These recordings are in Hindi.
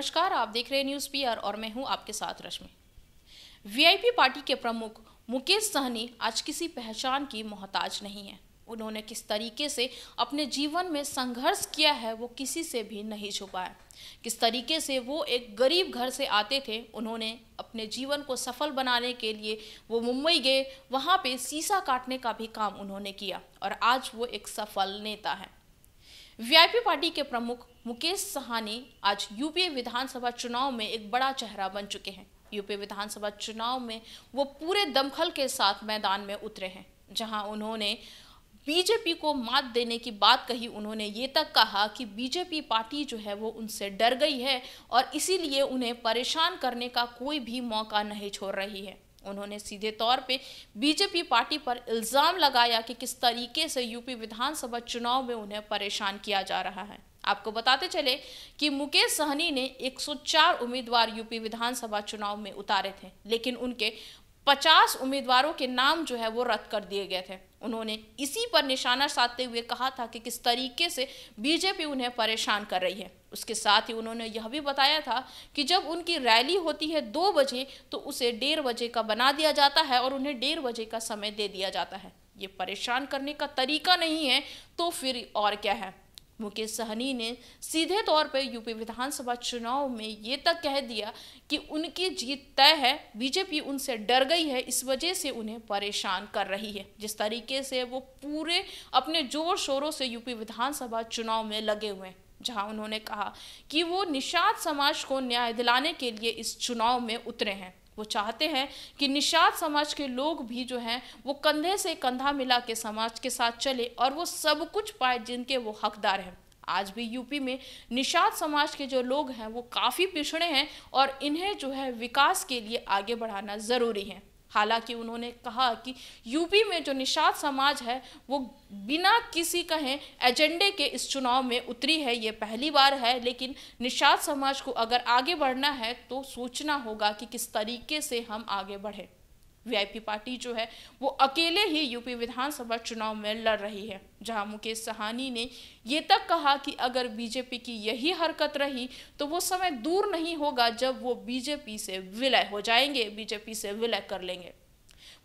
नमस्कार आप देख रहे हैं न्यूज़ पीआर और मैं हूं आपके साथ रश्मि वीआईपी पार्टी के प्रमुख मुकेश सहनी आज किसी पहचान की मोहताज नहीं है उन्होंने किस तरीके से अपने जीवन में संघर्ष किया है वो किसी से भी नहीं है किस तरीके से वो एक गरीब घर से आते थे उन्होंने अपने जीवन को सफल बनाने के लिए वो मुंबई गए वहाँ पे सीसा काटने का भी काम उन्होंने किया और आज वो एक सफल नेता है वीआईपी पार्टी के प्रमुख मुकेश सहानी आज यूपी विधानसभा चुनाव में एक बड़ा चेहरा बन चुके हैं यूपी विधानसभा चुनाव में वो पूरे दमखल के साथ मैदान में उतरे हैं जहां उन्होंने बीजेपी को मात देने की बात कही उन्होंने ये तक कहा कि बीजेपी पार्टी जो है वो उनसे डर गई है और इसीलिए उन्हें परेशान करने का कोई भी मौका नहीं छोड़ रही है उन्होंने सीधे तौर पे बीजेपी पार्टी पर इल्ज़ाम लगाया कि किस तरीके से यूपी विधानसभा चुनाव में उन्हें परेशान किया जा रहा है आपको बताते चले कि मुकेश सहनी ने 104 उम्मीदवार यूपी विधानसभा चुनाव में उतारे थे लेकिन उनके पचास उम्मीदवारों के नाम जो है वो रद्द कर दिए गए थे उन्होंने इसी पर निशाना साधते हुए कहा था कि किस तरीके से बीजेपी उन्हें परेशान कर रही है उसके साथ ही उन्होंने यह भी बताया था कि जब उनकी रैली होती है दो बजे तो उसे डेढ़ बजे का बना दिया जाता है और उन्हें डेढ़ बजे का समय दे दिया जाता है ये परेशान करने का तरीका नहीं है तो फिर और क्या है मुकेश सहनी ने सीधे तौर पर यूपी विधानसभा चुनाव में ये तक कह दिया कि उनकी जीत तय है बीजेपी उनसे डर गई है इस वजह से उन्हें परेशान कर रही है जिस तरीके से वो पूरे अपने जोर शोरों से यूपी विधानसभा चुनाव में लगे हुए हैं जहां उन्होंने कहा कि वो निषाद समाज को न्याय दिलाने के लिए इस चुनाव में उतरे हैं वो चाहते हैं कि निषाद समाज के लोग भी जो हैं वो कंधे से कंधा मिला के समाज के साथ चले और वो सब कुछ पाए जिनके वो हकदार हैं आज भी यूपी में निषाद समाज के जो लोग हैं वो काफ़ी पिछड़े हैं और इन्हें जो है विकास के लिए आगे बढ़ाना ज़रूरी है हालांकि उन्होंने कहा कि यूपी में जो निषाद समाज है वो बिना किसी कहें एजेंडे के इस चुनाव में उतरी है ये पहली बार है लेकिन निषाद समाज को अगर आगे बढ़ना है तो सोचना होगा कि किस तरीके से हम आगे बढ़ें वीआईपी पार्टी जो है वो अकेले ही यूपी विधानसभा चुनाव में लड़ रही है जहां मुकेश सहानी ने ये तक कहा कि अगर बीजेपी की यही हरकत रही तो वो समय दूर नहीं होगा जब वो बीजेपी से विलय हो जाएंगे बीजेपी से विलय कर लेंगे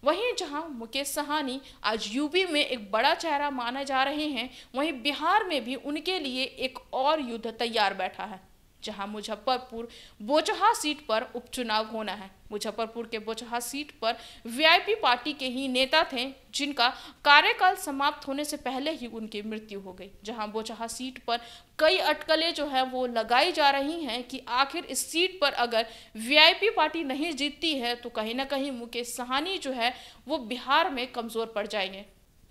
वहीं जहां मुकेश सहानी आज यूपी में एक बड़ा चेहरा माना जा रहे हैं वहीं बिहार में भी उनके लिए एक और युद्ध तैयार बैठा है जहां मुजफ्फरपुर बोचहा सीट पर उपचुनाव होना है मुजफ्फरपुर के बोचहा सीट पर वीआईपी पार्टी के ही नेता थे जिनका कार्यकाल समाप्त होने से पहले ही उनकी मृत्यु हो गई जहां बोचहा सीट पर कई अटकलें जो है वो लगाई जा रही हैं कि आखिर इस सीट पर अगर वीआईपी पार्टी नहीं जीतती है तो कहीं ना कहीं मुकेश सहानी जो है वो बिहार में कमज़ोर पड़ जाएंगे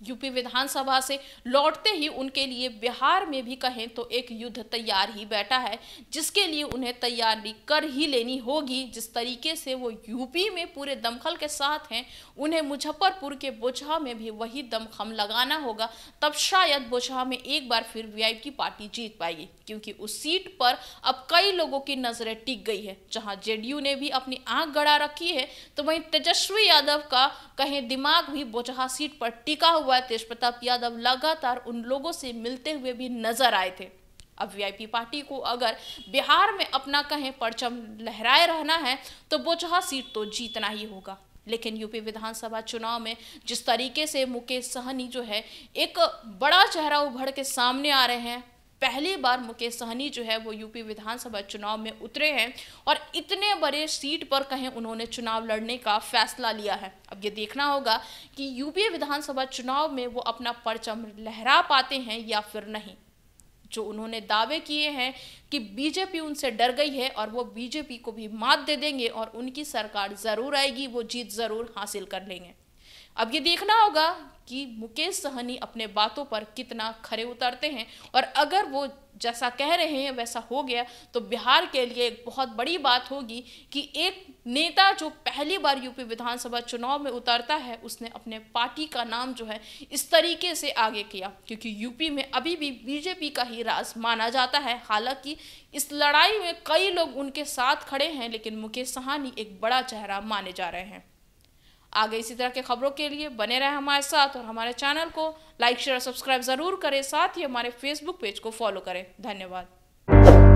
यूपी विधानसभा से लौटते ही उनके लिए बिहार में भी कहें तो एक युद्ध तैयार ही बैठा है जिसके लिए उन्हें तैयारी कर ही लेनी होगी जिस तरीके से वो यूपी में पूरे दमखल के साथ हैं उन्हें मुजफ्फरपुर के बोचहा में भी वही दमखम लगाना होगा तब शायद बोचहा में एक बार फिर वी की पार्टी जीत पाएगी क्योंकि उस सीट पर अब कई लोगों की नजरें टिक गई है जहां जेडीयू ने भी अपनी आंख गड़ा रखी है तो वहीं तेजस्वी यादव का कहें दिमाग भी बोचहा सीट पर टिका हुआ हुआ है तेज प्रताप यादव लगातार उन लोगों से मिलते हुए भी नजर आए थे अब वीआईपी पार्टी को अगर बिहार में अपना कहें परचम लहराए रहना है तो बोचहा सीट तो जीतना ही होगा लेकिन यूपी विधानसभा चुनाव में जिस तरीके से मुकेश सहनी जो है एक बड़ा चेहरा उभर के सामने आ रहे हैं पहली बार मुकेश सहनी जो है वो यूपी विधानसभा चुनाव में उतरे हैं और इतने बड़े सीट पर कहीं उन्होंने चुनाव लड़ने का फैसला लिया है अब ये देखना होगा कि यूपी विधानसभा चुनाव में वो अपना परचम लहरा पाते हैं या फिर नहीं जो उन्होंने दावे किए हैं कि बीजेपी उनसे डर गई है और वो बीजेपी को भी मात दे देंगे और उनकी सरकार ज़रूर आएगी वो जीत ज़रूर हासिल कर लेंगे अब ये देखना होगा कि मुकेश सहनी अपने बातों पर कितना खरे उतरते हैं और अगर वो जैसा कह रहे हैं वैसा हो गया तो बिहार के लिए एक बहुत बड़ी बात होगी कि एक नेता जो पहली बार यूपी विधानसभा चुनाव में उतरता है उसने अपने पार्टी का नाम जो है इस तरीके से आगे किया क्योंकि यूपी में अभी भी बीजेपी का ही राज माना जाता है हालांकि इस लड़ाई में कई लोग उनके साथ खड़े हैं लेकिन मुकेश सहानी एक बड़ा चेहरा माने जा रहे हैं आगे इसी तरह के खबरों के लिए बने रहें हमारे साथ और हमारे चैनल को लाइक शेयर और सब्सक्राइब ज़रूर करें साथ ही हमारे फेसबुक पेज को फॉलो करें धन्यवाद